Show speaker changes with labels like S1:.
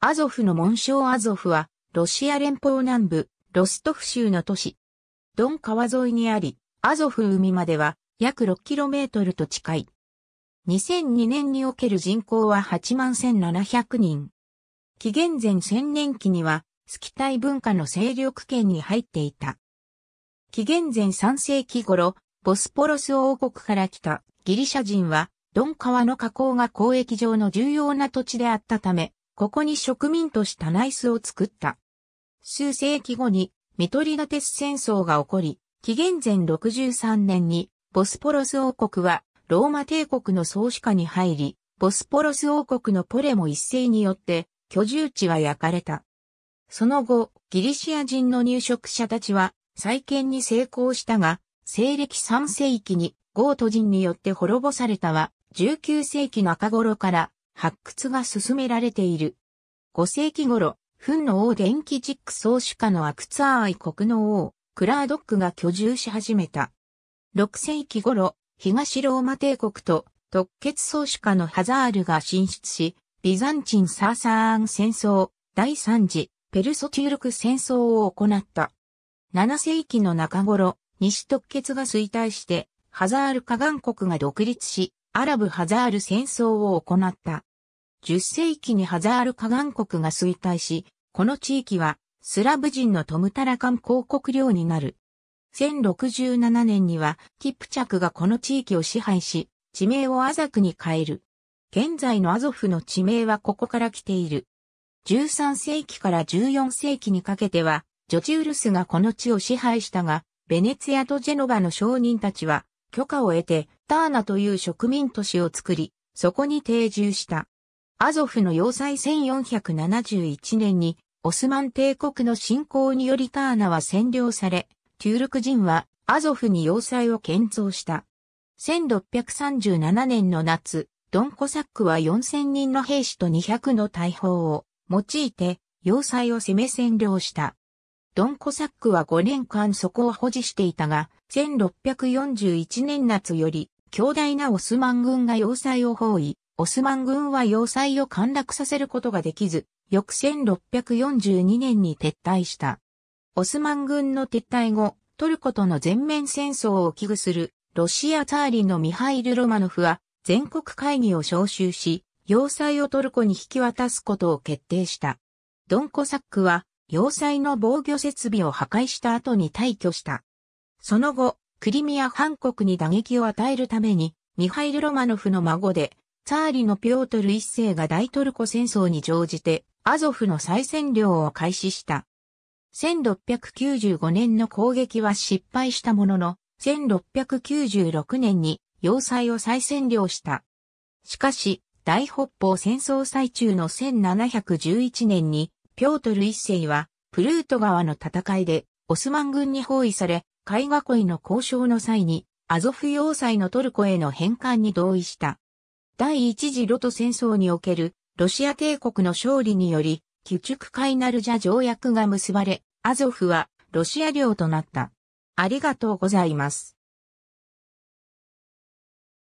S1: アゾフの紋章アゾフは、ロシア連邦南部、ロストフ州の都市。ドン川沿いにあり、アゾフ海までは約 6km と近い。2002年における人口は8万1700人。紀元前1000年期には、スキタイ文化の勢力圏に入っていた。紀元前3世紀頃、ボスポロス王国から来たギリシャ人は、ドン川の河口が交易上の重要な土地であったため、ここに植民としたナイスを作った。数世紀後にミトリガテス戦争が起こり、紀元前63年にボスポロス王国はローマ帝国の創始下に入り、ボスポロス王国のポレも一斉によって居住地は焼かれた。その後、ギリシア人の入植者たちは再建に成功したが、西暦3世紀にゴート人によって滅ぼされたは、19世紀中頃から発掘が進められている。5世紀頃、フンの王電気ジック総主家のアクツアーイ国の王、クラードックが居住し始めた。6世紀頃、東ローマ帝国と特決総主家のハザールが進出し、ビザンチン・サーサーン戦争、第3次、ペルソチュールク戦争を行った。7世紀の中頃、西特決が衰退して、ハザール加岸国が独立し、アラブハザール戦争を行った。10世紀にハザール河岸国が衰退し、この地域はスラブ人のトムタラカン公国領になる。1067年にはキプチャクがこの地域を支配し、地名をアザクに変える。現在のアゾフの地名はここから来ている。13世紀から14世紀にかけては、ジョチウルスがこの地を支配したが、ベネツィアとジェノバの商人たちは許可を得てターナという植民都市を作り、そこに定住した。アゾフの要塞1471年に、オスマン帝国の侵攻によりターナは占領され、テュールク人はアゾフに要塞を建造した。1637年の夏、ドンコサックは4000人の兵士と200の大砲を用いて要塞を攻め占領した。ドンコサックは5年間そこを保持していたが、1641年夏より強大なオスマン軍が要塞を包囲、オスマン軍は要塞を陥落させることができず、翌1642年に撤退した。オスマン軍の撤退後、トルコとの全面戦争を危惧するロシアツァーリのミハイル・ロマノフは全国会議を招集し、要塞をトルコに引き渡すことを決定した。ドンコサックは要塞の防御設備を破壊した後に退去した。その後、クリミア半国に打撃を与えるために、ミハイル・ロマノフの孫で、ツァーリのピョートル一世が大トルコ戦争に乗じて、アゾフの再占領を開始した。1695年の攻撃は失敗したものの、1696年に要塞を再占領した。しかし、大北方戦争最中の1711年に、ピョートル一世は、プルート川の戦いで、オスマン軍に包囲され、海囲いの交渉の際に、アゾフ要塞のトルコへの返還に同意した。第一次ロト戦争におけるロシア帝国の勝利により、基畜カイナルジャ条約が結ばれ、アゾフはロシア領となった。ありがとうございます。